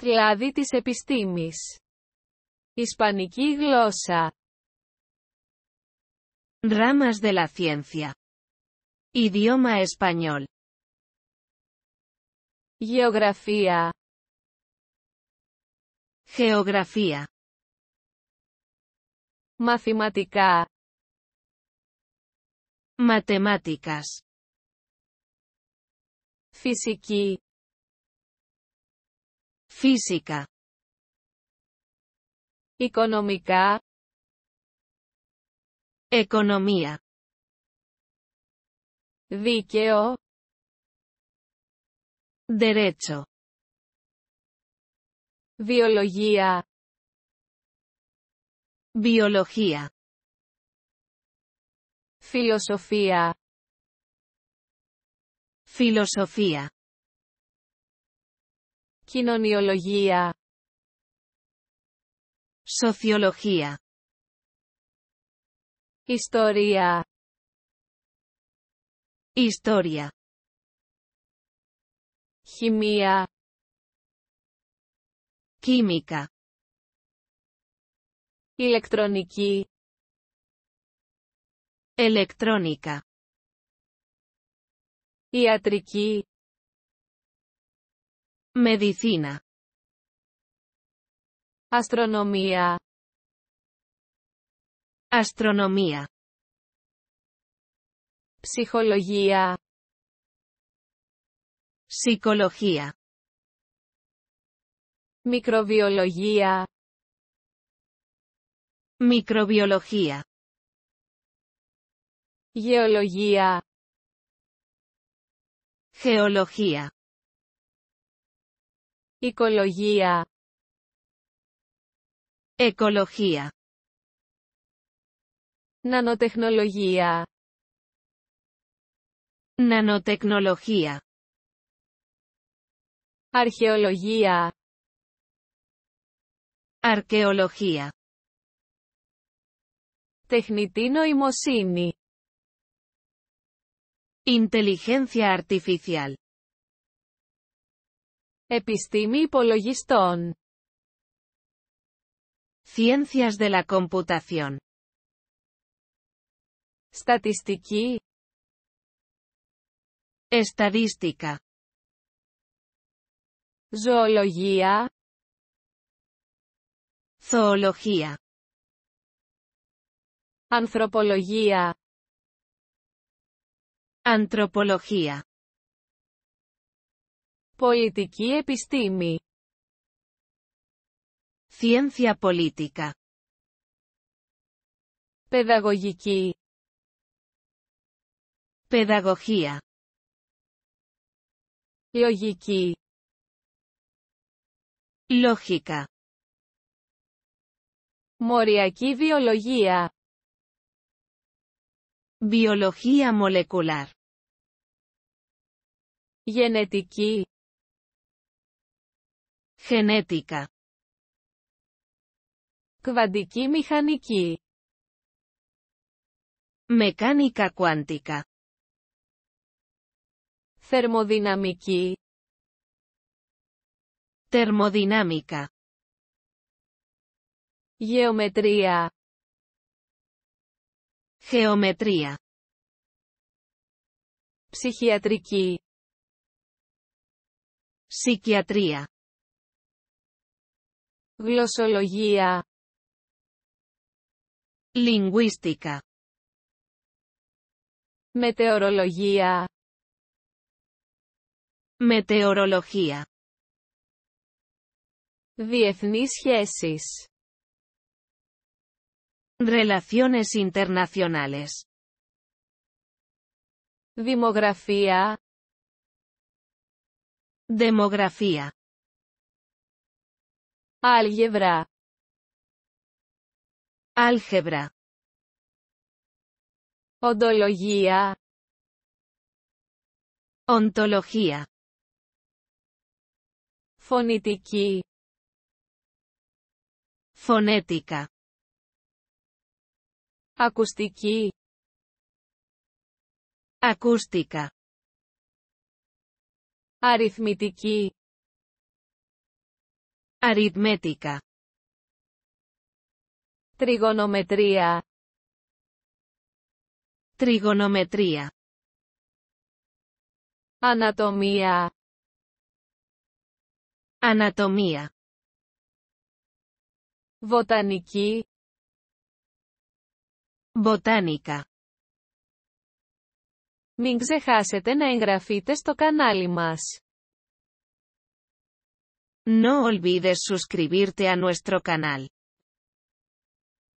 Κλάδι της επιστήμης. Ισπανική γλώσσα. Ramas de la ciencia. Idioma español. Γεωγραφία. Geografía. Μαθηματικά. Matemáticas. Φυσική. física económica economía Dikeo. Derecho. Biología. Biología. Filosofía. Filosofía. Κοινωνιολογία Σοσιολογία Ιστορία Ιστορία Χημεία κίμικα Ηλεκτρονική. Ηλεκτρονικά. Ιατρική. Medicina. Astronomía. Astronomía. Psicología. Psicología. Microbiología. Microbiología. Geología. Geología. Οικολογία. Εκολογία. Νανοτεχνολογία. Νανοτεχνολογία. Αρχαιολογία. Αρχαιολογία. Τεχνητή νοημοσύνη. Inteligencia artificial. Επιστήμη υπολογιστών. Ciencias de la computación. Στατιστική. Estadística. Zoología. Zoología. Antropología. Antropología. Πολιτική επιστήμη. Ciencia política. Παιδαγωγική. Παιδαγωγία. Λογική. Λόγικα. Μοριακή βιολογία. Βιολογία μολεκουλάρ. Γενετική. Genética. Κβαντική μηχανική. Μεκάνικα κουάντικα. Θερμοδυναμική. Τερμοδυνάμικα. Γεωμετρία. Γεωμετρία. Ψυχιατρική. Ψυχιατρία. Glosología. Lingüística. Meteorología. Meteorología. Dieznis Relaciones internacionales. Demografía. Demografía. Άλγεβρα. Άλγεβρα. Οντολογία. Οντολογία. Φωνητική. Φωνέτικα. Ακουστική. Ακούστικα. Αριθμητική. Αριθμέτικα. Τριγωνομετρία. Τριγωνομετρία. Ανατομία. Ανατομία. Βοτανική. Βοτάνικα. Μην ξεχάσετε να εγγραφείτε στο κανάλι μας. No olvides suscribirte a nuestro canal.